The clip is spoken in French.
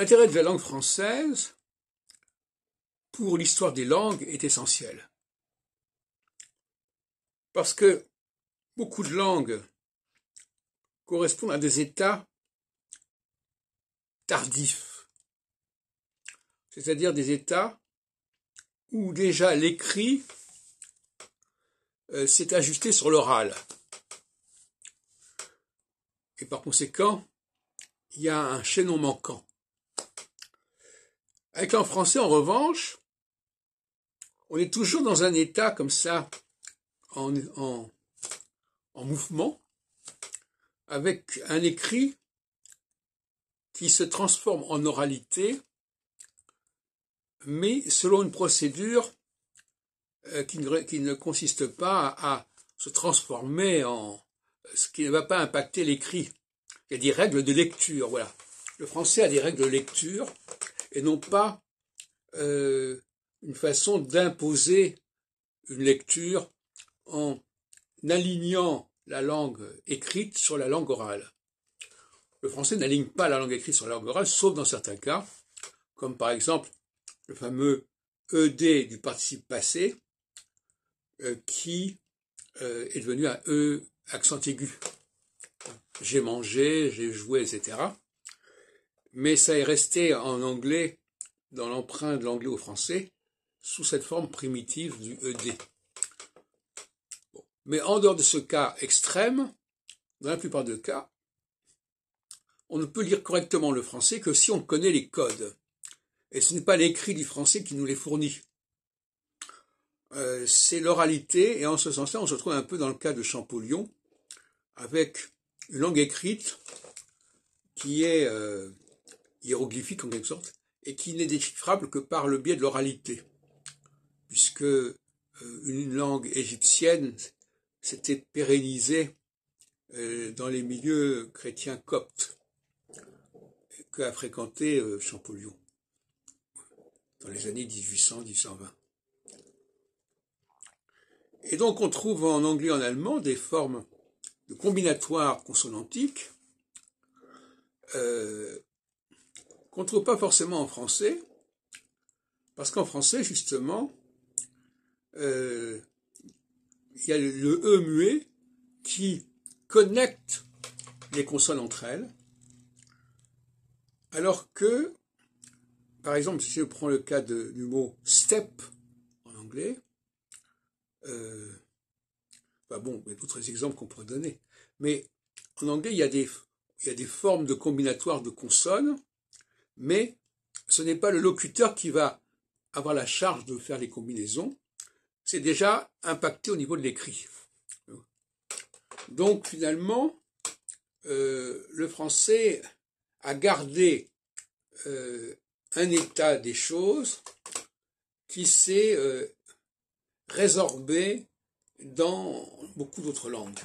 L'intérêt de la langue française pour l'histoire des langues est essentiel. Parce que beaucoup de langues correspondent à des états tardifs, c'est-à-dire des états où déjà l'écrit euh, s'est ajusté sur l'oral. Et par conséquent, il y a un chaînon manquant. Avec le français, en revanche, on est toujours dans un état comme ça, en, mouvement, avec un écrit qui se transforme en oralité, mais selon une procédure euh, qui ne, consiste pas à, à se transformer en euh, ce qui ne va pas impacter l'écrit. Il y a des règles de lecture, voilà. Le français a des règles de lecture et non pas euh, une façon d'imposer une lecture en alignant la langue écrite sur la langue orale. Le français n'aligne pas la langue écrite sur la langue orale, sauf dans certains cas, comme par exemple le fameux ED du participe passé, euh, qui euh, est devenu un E accent aigu. J'ai mangé, j'ai joué, etc mais ça est resté en anglais, dans l'emprunt de l'anglais au français, sous cette forme primitive du ED. Mais en dehors de ce cas extrême, dans la plupart des cas, on ne peut lire correctement le français que si on connaît les codes. Et ce n'est pas l'écrit du français qui nous les fournit. Euh, c'est l'oralité, et en ce sens-là, on se retrouve un peu dans le cas de Champollion, avec une langue écrite qui est euh, hiéroglyphique en quelque sorte, et qui n'est déchiffrable que par le biais de l'oralité, puisque euh, une langue égyptienne s'était pérennisée euh, dans les milieux chrétiens coptes qu'a fréquenté euh, Champollion dans les années 1800-1820. Et donc on trouve en anglais et en allemand des formes de combinatoires consonantiques euh, qu'on ne trouve pas forcément en français, parce qu'en français, justement, euh, il y a le, E muet qui connecte les consonnes entre elles, alors que, par exemple, si je prends le cas du mot step en anglais, euh, bah bon, il y a d'autres exemples qu'on pourrait donner, mais en anglais, il y des, il y a des formes de combinatoires de consonnes mais ce n'est pas le locuteur qui va avoir la charge de faire les combinaisons, c'est déjà impacté au niveau de l'écrit. Donc finalement, euh, le français a gardé euh, un état des choses qui s'est euh, résorbé dans beaucoup d'autres langues.